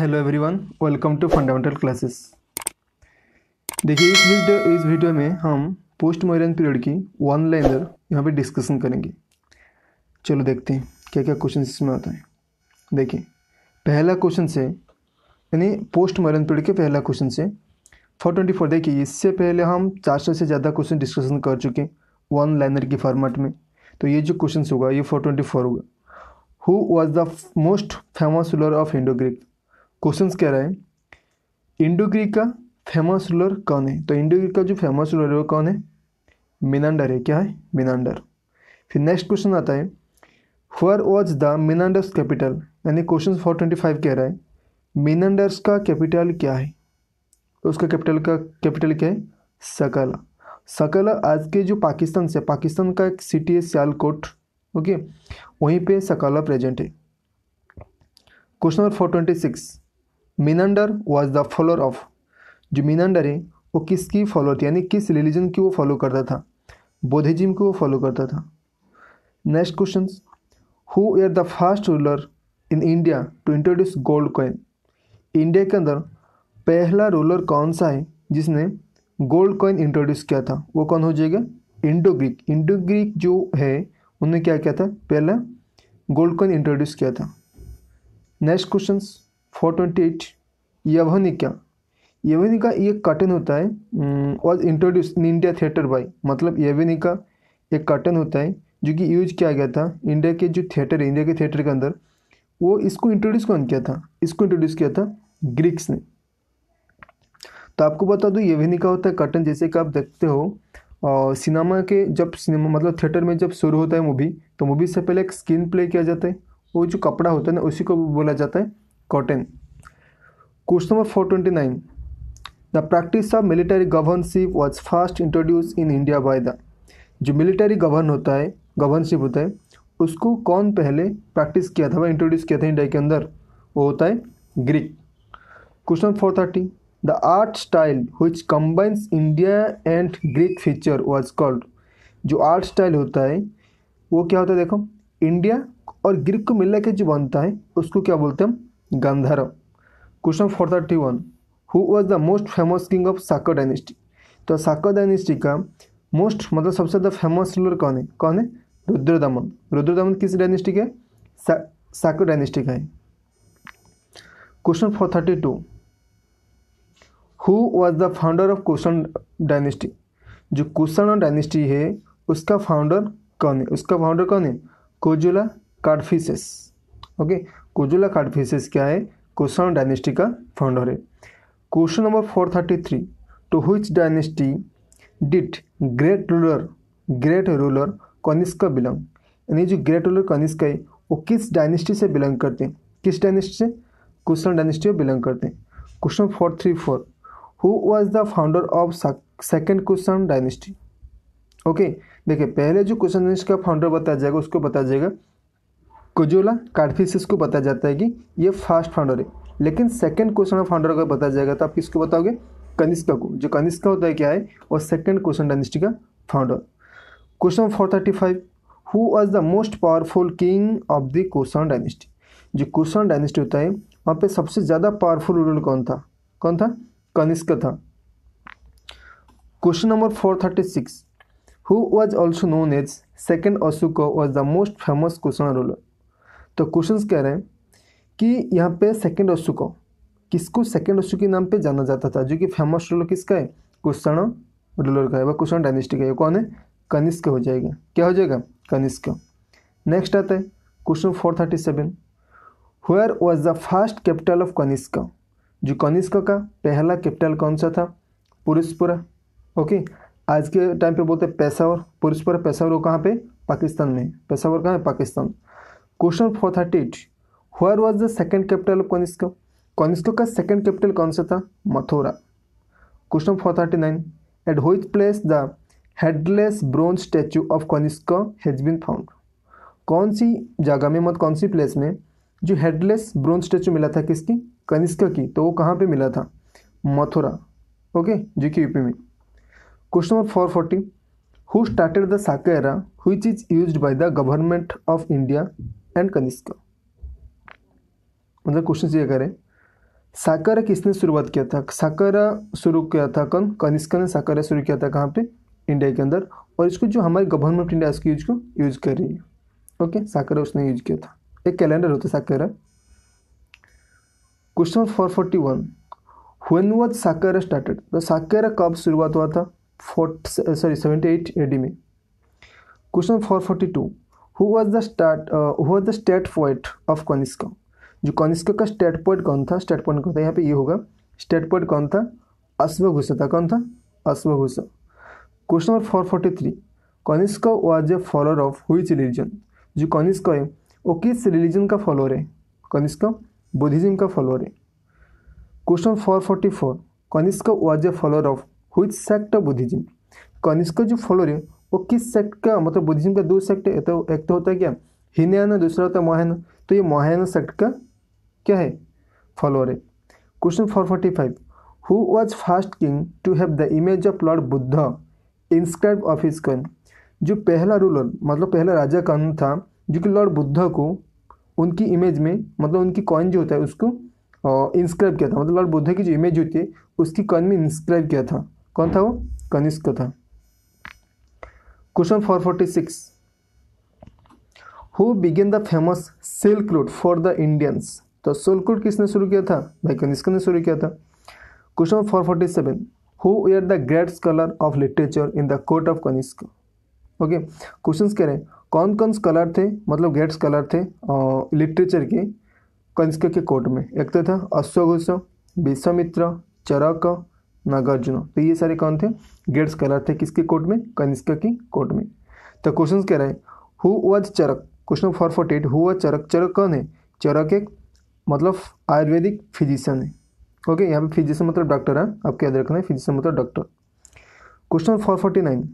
hello everyone welcome to fundamental classes देखिए इस video इस वीडियो में हम पोस्ट मॉडर्न पीरियड की वन लाइनर यहाँ पे डिस्कशन करेंगे चलो देखते हैं क्या क्या क्वेश्चन इसमें आता है देखिए पहला क्वेश्चन से यानी पोस्ट मॉडर्न पीरियड के पहला क्वेश्चन से फोर ट्वेंटी फोर देखिए इससे पहले हम चार सौ से ज़्यादा क्वेश्चन डिस्कशन कर चुके हैं वन लाइनर के फॉर्मेट में तो ये जो क्वेश्चन होगा ये फोर ट्वेंटी फोर होगा who was the most famous ruler of Indo Greek question कह रहा है इंडो ग्रीक का फेमस रूलर कौन है तो इंडो ग्रीक का जो फेमस रूलर है वो कौन है मिनांडर है क्या है मिनांडर फिर नेक्स्ट क्वेश्चन आता है where was the Menander's capital यानी क्वेश्चन फोर ट्वेंटी फाइव कह रहा है मिनांडर्स का कैपिटल क्या है तो उसका कैपिटल का कैपिटल क्या है सकला सकला आज के जो पाकिस्तान से पाकिस्तान का एक सिटी है सियालकोट ओके वहीं पे सकला प्रेजेंट है question number four twenty six Menander was the follower of जो मिनंडर है वो किसकी फॉलोअर थी यानी किस रिलीजन की वो फॉलो करता था बोधिजिम को वो फॉलो करता था next question who were the first ruler in India to introduce gold coin India के अंदर पहला रूलर कौन सा है जिसने गोल्ड कॉइन इंट्रोड्यूस किया था वो कौन हो जाएगा इंडो ग्रीक इंडो ग्रीक जो है उन्होंने क्या किया था पहला गोल्ड कॉइन इंट्रोड्यूस किया था next question four twenty eight यवनिका यवनिका एक कर्टन होता है was introduce in India theatre by मतलब यवनिका एक कर्टन होता है जो कि यूज किया गया था इंडिया के जो थिएटर है इंडिया के थिएटर के अंदर वो इसको इंट्रोड्यूस कौन किया था इसको इंट्रोड्यूस किया था ग्रीक्स ने तो आपको बता दूँ यवनिका होता है कर्टन जैसे कि आप देखते हो और सिनेमा के जब सिनेमा मतलब थिएटर में जब शुरू होता है मूवी तो मूवी से पहले एक स्क्रीन प्ले किया जाता है वो जो कपड़ा होता है ना उसी को बोला जाता है question number four twenty nine the practice of military governship was first introduce in India by the जो मिलिटरी गवर्न होता है गवर्नशिप होता है उसको कौन पहले प्रैक्टिस किया था वह इंट्रोड्यूस किया था इंडिया के अंदर वो होता है Greek question four thirty the art style which combines India and Greek feature was called जो आर्ट स्टाइल होता है वो क्या होता है देखो इंडिया और ग्रीक को मिला के जो बनता है उसको क्या बोलते हैं हम गांधारम question four thirty one who was the most famous king of Saka dynasty तो साकर डायनेस्टी का मोस्ट मतलब सबसे ज़्यादा फेमस रूलर कौन है कौन है रुद्र दमन रुद्र दमन किस डायनेस्टी का है साकर डायनेस्टी का है question four thirty two who was the founder of Kushan dynasty जो कुशन डायनेस्टी है उसका फाउंडर कौन है उसका फाउंडर कौन है कोजुला कार्डफिस ओके कोजुला कार्डफिशेस क्या है कोसान डायनेस्टी का फाउंडर है question number four thirty three to which dynasty did great ruler great ruler Kanishka belong यानी जो ग्रेट रूलर कनिष्क है वो किस डायनेस्टी से बिलोंग करते हैं किस डायनेस्टी से कुशन डायनेस्टी में बिलोंग करते हैं question four three four who was the founder of second question dynasty okay देखिए पहले जो क्वेश्चन डायनेस्टी का फाउंडर बताया जाएगा उसको बताया जाएगा कुजोला कार्डफिसिस को बताया जाता है कि ये फर्स्ट फाउंडर है लेकिन सेकेंड क्वेश्चन ऑफ फाउंडर अगर बताया जाएगा तो आप किसको बताओगे कनिष्का को जो कनिष्का होता है क्या है और सेकेंड क्वेश्चन डायनेस्टी का founder question four thirty five who was the most powerful king of the question dynasty जो क्वेश्चन डायनेस्टी होता है वहाँ पे सबसे ज़्यादा पावरफुल रूलर कौन था कौन था कनिष्का था question number four thirty six who was also known as second Ashoka was the most famous question ruler तो क्वेश्चन कह रहे हैं कि यहाँ पे सेकेंड ओशुको किसको सेकेंड अशु के नाम पे जाना जाता था जो कि फेमस रूलर किसका है कुषण रूलर का है वह कुषण डायनेस्टी का है कौन है कनिष्क हो जाएगा क्या हो जाएगा कनिष्क नेक्स्ट आता है question four thirty seven where was the first capital of Kanishka जो कनिष्क का पहला कैपिटल कौन सा था पुरुषपुरा ओके आज के टाइम पे बोलते हैं पेशावर पुरुषपुरा पेशावर वो कहाँ पे पाकिस्तान में पेशावर कहाँ है Pakistan question four thirty eight where was the second capital of Kanishka Kanishka का सेकेंड कैपिटल कौन सा था Mathura question four thirty nine at which place the headless bronze statue of Kanishka has been found कौन सी जगह में मत मतलब कौन सी प्लेस में जो हेडलेस ब्रोन्ज स्टैचू मिला था किसकी कनिष्क की तो वो कहाँ पे मिला था मथुरा ओके जो कि यूपी में question number four forty who started the Saka era which is use by the government of India and Kanishka मतलब क्वेश्चन ये करें साकारा किसने शुरुआत किया था साकारा शुरू किया था कौन कनिष्का ने साकारा शुरू किया था कहाँ पे इंडिया के अंदर और इसको जो हमारे गवर्नमेंट ऑफ इंडिया यूज को यूज कर रही है ओके साकारा उसने यूज किया था एक कैलेंडर होता है Saka era question four forty one when was Saka era started तो साकारा कब शुरुआत हुआ था fort sorry seventy eight A D में question four forty two who was the start who was the state poet of Kanishka जो कनिष्क का स्टेट पोइट कौन था स्टेट पोइट कौन था यहाँ पे ये होगा स्टेट पोइट कौन था अश्वघुष था कौन था अश्वघुष question number four forty three Kanishka was a follower of which religion जो कनिष्क है वो किस रिलीजन का फॉलोअर है कनिष्क बुद्धिज्म का फॉलोअर है question four forty four Kanishka was a follower of which sect of Buddhism Kanishka जो फॉलोअर है वो किस सेक्ट का मतलब बुद्धिज्म का दो सेक्ट है तो एक तो होता है क्या हिनयाना दूसरा होता है मोहन तो ये मोहयाना सेक्ट का क्या है फॉलोअर है question four forty five who was first king to have the image of lord Buddha inscribe of his coin जो पहला रूलर मतलब पहला राजा कानून था जो कि लॉर्ड बुद्ध को उनकी इमेज में मतलब उनकी कॉइन जो होता है उसको इंस्क्राइब किया था मतलब लॉर्ड बुद्ध की जो इमेज होती है उसकी कॉइन में इंस्क्राइब किया था कौन था वो कनिष्क था question four forty six who began the famous silk route for the Indians तो सिल्क रूट किसने शुरू किया था भाई कनिष्क ने शुरू किया था question four seven who were the great scholar of literature in the court of Kanishka okay question कह रहे हैं कौन कौन स्कॉलर थे मतलब ग्रेट स्कॉलर थे लिटरेचर के कनिष्क के कोर्ट में एक तो था अश्वघोष विश्वामित्र चरक नागार्जुन तो ये सारे कौन थे गेट्स कहलाते थे किसके कोर्ट में कनिष्का की कोर्ट में तो क्वेश्चन कह रहे हैं who was Charak question number four forty eight who was Charak चरक कौन है चरक एक मतलब आयुर्वेदिक फिजिशियन है ओके यहाँ पे फिजिशियन मतलब डॉक्टर है आपको याद रखना है फिजिशियन मतलब doctor question four forty nine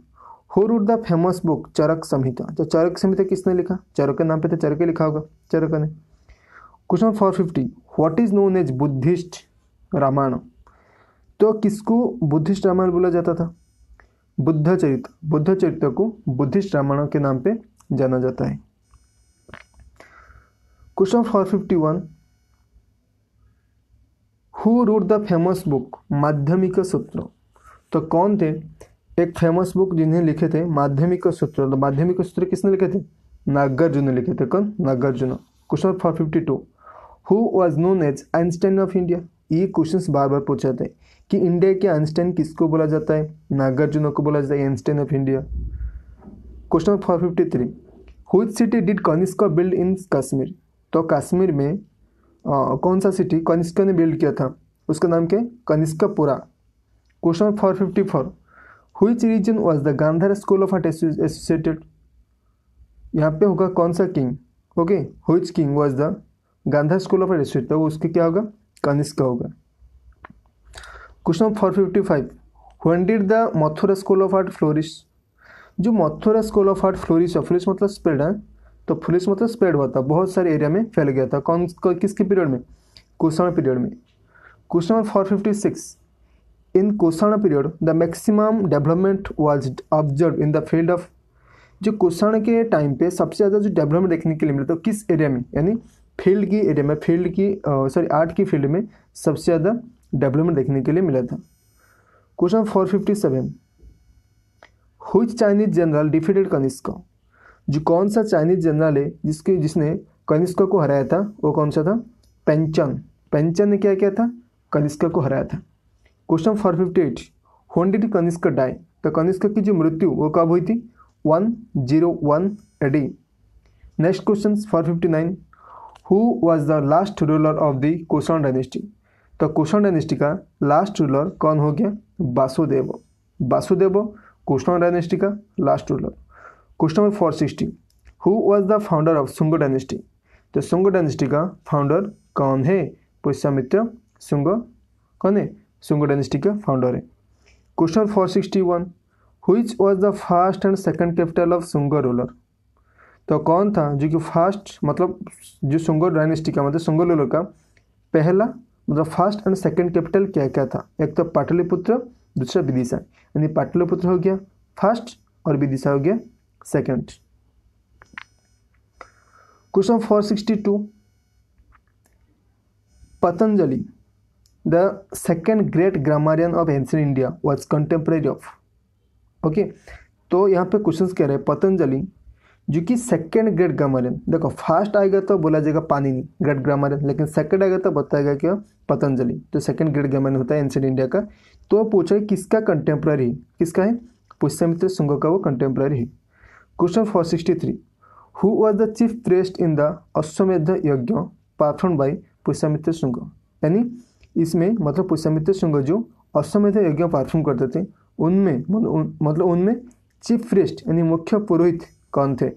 who wrote the famous book Charak Samhita तो चरक संहिता किसने लिखा चरक के नाम पे तो चरक ही लिखा होगा चरक ने question four fifty what is known as Buddhist Ramayana तो किसको बुद्धिस्ट रामायण बोला जाता था बुद्ध चरित्र बुद्ध चरित्र को बुद्धिस्ट रामायण के नाम पे जाना जाता है question four fifty one who wrote the famous book Madhyamika Sutra तो कौन थे एक फेमस बुक जिन्हें लिखे थे माध्यमिक सूत्र तो माध्यमिक सूत्र किसने लिखे थे नागार्जुन ने लिखे थे कौन Nagarjuna question four fifty two who was known as Einstein of India ये क्वेश्चन बार बार पूछा जाते हैं कि इंडिया के आइंस्टाइन किसको बोला जाता है नागार्जुन को बोला जाता है Einstein of India question number four fifty three which city did Kanishka build in Kashmir तो कश्मीर में आ, कौन सा सिटी कनिस्का ने बिल्ड किया था उसका नाम क्या है Kanishkapura question number four fifty four which region was the Gandhara school of art associated यहाँ पे होगा कौन सा king okay which king was the Gandhara school of art associated तो उसके क्या होगा कनिष्क होगा question number four fifty five when did the Mathura school of art flourish जो Mathura school of art flourish है फ्लोरिश मतलब स्प्रेड है तो फ्लोरिश मतलब स्प्रेड हुआ था बहुत सारे एरिया में फैल गया था कौन किसके पीरियड में कुषाण पीरियड में question number four fifty six in Kushan period the maximum development was observe in the field of जो कुषाण के टाइम पे सबसे ज़्यादा जो डेवलपमेंट देखने के लिए मिला तो किस एरिया में यानी फील्ड की एरिया में फील्ड की सॉरी आर्ट की फील्ड में सबसे ज़्यादा डेवलपमेंट देखने के लिए मिला था question four fifty seven which Chinese general defeated Kanishka जो कौन सा चाइनीज जनरल है जिसके जिसने कनिष्क को हराया था वो कौन सा था पेंचन पेंचन ने क्या किया था कनिष्क को हराया था question four fifty eight when did Kanishka die तो कनिष्क की जो मृत्यु वो कब हुई थी one zero one AD next question four fifty nine who was the last ruler of the Kushan dynasty तो कुषण डायनेस्टी का लास्ट रूलर कौन हो गया वासुदेव वासुदेव कुष्ण डायनेस्टी का last ruler question number four sixty who was the founder of Sunga dynasty तो Sunga dynasty का founder कौन है पुष्यामित्र सुंग कौन है सुंग डायनेस्टी का फाउंडर है question four sixty one which was the first and second capital of Sunga ruler तो कौन था जो कि फर्स्ट मतलब जो सुंगो डायनेस्टी का मतलब सुंगो लोलो का पहला मतलब फर्स्ट एंड सेकंड कैपिटल क्या क्या था एक तो पाटलिपुत्र दूसरा विदिशा यानी पाटलिपुत्र हो गया फर्स्ट और विदिशा हो गया second question two Patanjali the second great grammarian of ancient India was contemporary of okay तो यहाँ पे क्वेश्चंस कह रहे हैं पतंजलि जो कि सेकेंड ग्रेड ग्रामर है देखो फर्स्ट आएगा तो बोला जाएगा पानी ग्रेड ग्रामर है लेकिन सेकेंड आएगा तो बताएगा क्या पतंजलि तो सेकेंड ग्रेड ग्रामर होता है एंशियंट इंडिया का तो पूछा किसका कंटेम्प्रेरी किसका है पुष्यमित्र सुंग का वो कंटेम्प्रेरी है question four sixty three who was the chief priest in the Ashwamedha yajna perform by Pushyamitra सुंग यानी इसमें मतलब पुष्यमित्र सुंग जो अश्वमेध यज्ञ परफॉर्म करते थे उनमें मतलब, मतलब उनमें चीफ प्रेस्ट यानी मुख्य पुरोहित कौन थे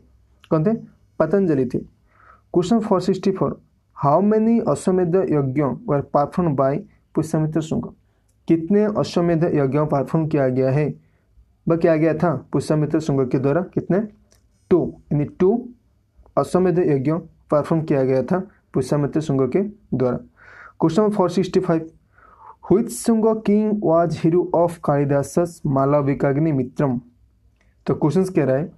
कौन थे पतंजलि थे question four sixty four how many Ashwamedha यज्ञों were perform by Pushyamitra Shunga कितने अश्वमेध यज्ञों परफॉर्म किया गया है वह क्या गया था पुष्यमित्र शुंग के द्वारा कितने टू यानी टू अश्वमेध यज्ञ परफॉर्म किया गया था पुष्यमित्र शुंग के द्वारा question four sixty five which Shunga king was hero of Kalidasa Malavikagnimitram तो क्वेश्चन कह रहा है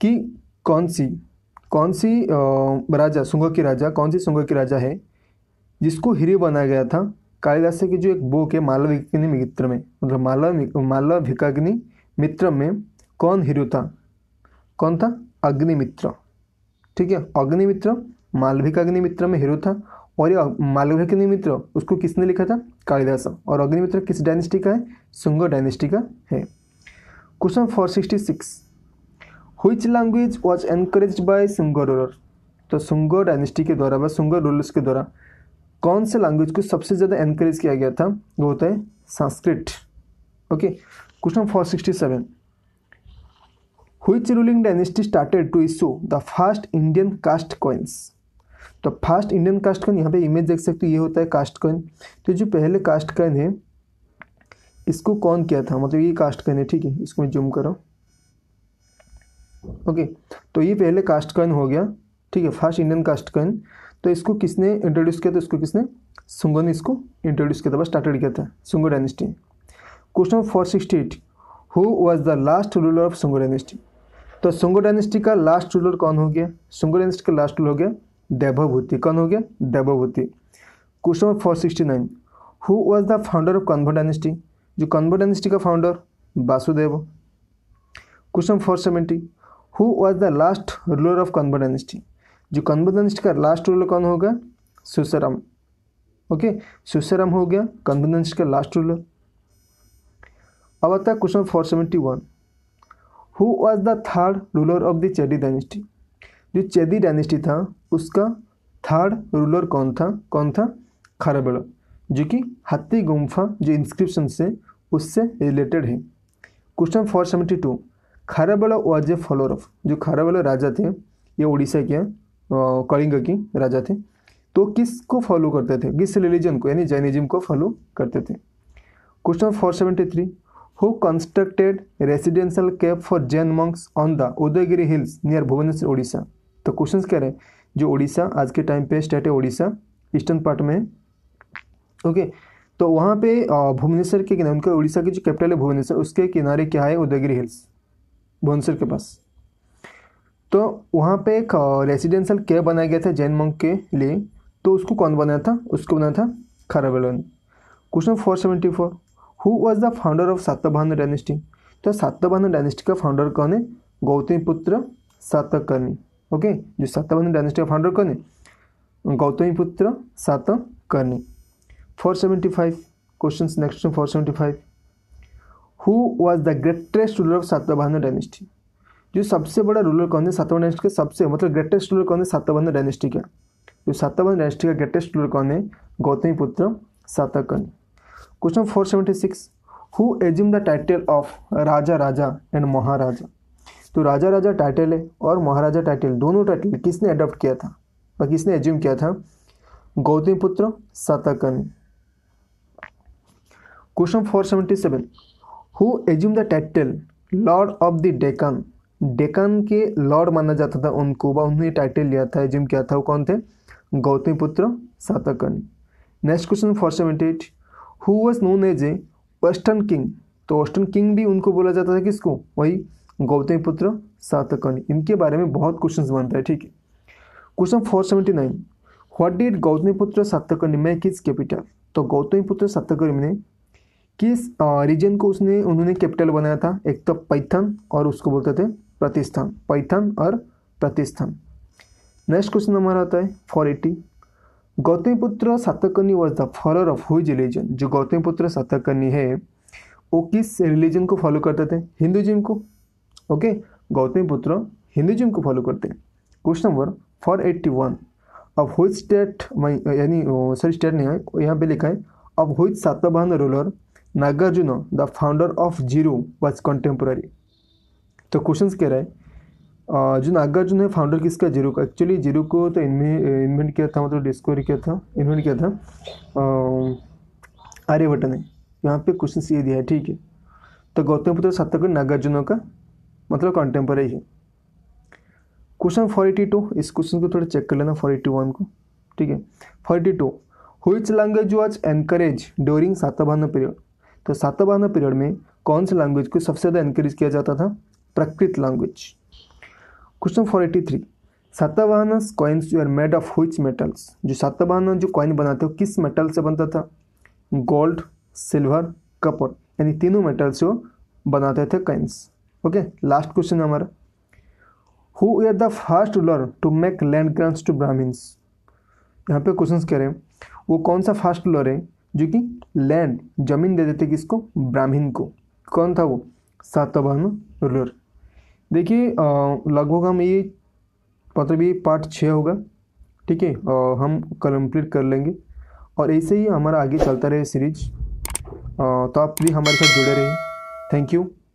कि कौन सी कौन सी राजा सुंगो की राजा कौन सी सुंगो की राजा है जिसको हीरे बनाया गया था कालिदास की जो एक बुक है मालविकग्नि मित्र में मतलब मालव मालविकाग्नि मित्र में कौन हीरो था कौन था अग्निमित्र ठीक है अग्निमित्र मालविक मित्र में हीरो था और ये मालविक मित्र उसको किसने लिखा था कालिदास और अग्निमित्र किस डायनेस्टी का है सुंगो डायनेस्टी का है question four sixty six which language was encourage by Sunga ruler तो सुंगो डायनेस्टी के द्वारा व सुंगो रूलर्स के द्वारा कौन से लैंग्वेज को सबसे ज़्यादा एनकरेज किया गया था वो होता है Sanskrit okay question four sixty seven which ruling dynasty started to issue the first Indian cast coins तो फर्स्ट इंडियन कास्ट कॉइन यहाँ पे इमेज देख सकते हो ये होता है कास्ट कॉइन तो जो पहले कास्ट कॉइन है इसको कौन किया था मतलब ये कास्ट कॉइन है ठीक है इसको मैं जूम कर रहा हूँ ओके तो ये पहले कास्ट कॉइन हो गया ठीक है फर्स्ट इंडियन कास्ट कॉइन तो इसको किसने इंट्रोड्यूस किया था इसको किसने सुंगो ने इसको इंट्रोड्यूस किया था स्टार्टेड किया था Sunga dynasty question number four sixty eight who was the last ruler of Sunga dynasty तो सुंगो डायनेस्टी का लास्ट रूलर कौन हो गया सुंगो डायनेस्टी का लास्ट रूलर हो गया देवभूति कौन हो गया Devabhuti question number four sixty nine who was the founder of Kanva dynasty जो कन्वर डायनेस्टी का founder Vasudeva question four seventy who was the last ruler of Kanva dynasty जो कन्ब डायनेस्टी का लास्ट रूलर कौन होगा सुसरम ओके सुसरम हो गया कन्ब डायनेस्टी का लास्ट रूलर अब आता है question four seventy one who was the third ruler of the Chedi dynasty जो चेदी डायनेस्टी था उसका थर्ड रूलर कौन था कौन था खाराबेड़ा जो कि हाथी गुम्फा जो इंस्क्रिप्शन से उससे रिलेटेड है question four seventy two Kharavela was a follower of जो खाराबला राजा थे ये उड़ीसा के कलिंग के राजा थे तो किस को फॉलो करते थे किस रिलीजन को यानी जैनिज्म को फॉलो करते थे question four seventy three who constructed residential cave for Jain monks on the Udayagiri hills near Bhubaneswar Orissa तो क्वेश्चन क्या रहे जो उड़ीसा आज के टाइम पे स्टेट है उड़ीसा ईस्टर्न पार्ट में है ओके तो वहाँ पे भुवनेश्वर के किनारे उनका उड़ीसा की जो कैपिटल है भुवनेश्वर उसके किनारे क्या है उदयगिरी हिल्स भुवनसर के पास तो वहाँ पे एक रेसिडेंशियल केयर बनाया गया था जैन मंग के लिए तो उसको कौन बनाया था उसको बनाया था खारावेलो ने question four seventy four who was the founder of Satavahana dynasty तो सातभानु डायनेस्टी का फाउंडर कौन है गौतमी पुत्र सातकर्णी ओके जो सातभानु डायनेस्टी का फाउंडर कौन है Gautamiputra Satakarni four seventy five question next four seventy five who was the greatest ruler of Satavahana dynasty जो सबसे बड़ा रूलर कौन है सातवाहन डायनेस्टी के सबसे मतलब ग्रेटेस्ट रूलर कौन है सातवाहन डायनेस्टी का जो सातवाहन डायनेस्टी का ग्रेटेस्ट रूलर कौन है Gautamiputra Satakarni question four seventy six who assume the title of raja raja and maharaja तो राजा राजा टाइटल है और महाराजा टाइटल दोनों टाइटल किसने अडॉप्ट किया था और किसने एज्यूम किया था Gautamiputra Satakarni question four seventy seven who assume the title lord of the Deccan Deccan के लॉर्ड माना जाता था उनको व उन्होंने टाइटल लिया था एज्यूम किया था वो कौन थे Gautamiputra Satakarni next question four seventy eight who was known as a western king तो वेस्टर्न किंग भी उनको बोला जाता था किसको वही गौतमी पुत्र सातकर्णी इनके बारे में बहुत क्वेश्चन बनता है ठीक है question four seventy nine what did Gautamiputra Satakarni Mac is capital तो गौतमी पुत्र सातकर्णी ने किस रीजन को उसने उन्होंने कैपिटल बनाया था एक तो पैथन और उसको बोलते थे प्रतिस्थान पैथन और प्रतिस्थान नेक्स्ट क्वेश्चन हमारा आता है for eighty Gautamiputra Satakarni was the follower of which religion जो गौतम पुत्र सातकर्णी है वो किस रिलीजन को फॉलो करते थे हिंदुज्म को ओके गौतम पुत्र को फॉलो करते हैं question number four eighty one अब हुई स्टेट यानी सॉरी स्टेट नहीं है यहाँ पे लिखा है अब which Satavahana ruler Nagarjuna the founder of zero was contemporary तो क्वेश्चंस कह रहा है जो नागार्जुन है फाउंडर किसका जीरो का एक्चुअली जीरो को तो इन्वेंट किया था मतलब डिस्कवरी किया था इन्वेंट किया था आर्यभट्ट ने यहाँ पे क्वेश्चन ये दिया है ठीक है तो गौतम पुत्र सत्यगुण नागार्जुनों का मतलब कॉन्टेम्पररी है क्वेश्चन फोर्टी टू इस क्वेश्चन को थोड़ा चेक कर लेना फोर्टी वन को ठीक है forty two which language was encourage during Satavahana period तो सातवाहना पीरियड में कौन से लैंग्वेज को सबसे ज़्यादा इनक्रीज किया जाता था Prakrit language question four eighty three Satavahana coins you are made of which metals जो सातवाहना जो कॉइन बनाते हो किस मेटल से बनता था गोल्ड सिल्वर कपर यानी तीनों मेटल से बनाते थे कॉइन्स ओके लास्ट क्वेश्चन हमारा who are the first ruler to make land grants to Brahmins यहाँ पे रहे हैं वो कौन सा फर्स्ट रूलर है जो कि लैंड जमीन दे देते किसको ब्राह्मीण को कौन था वो सातवाहन रूलर देखिए लगभग हम ये मतलब ये पार्ट छः होगा ठीक है हम कम्प्लीट कर लेंगे और ऐसे ही हमारा आगे चलता रहे सीरीज तो आप प्लीज़ हमारे साथ जुड़े रहें थैंक यू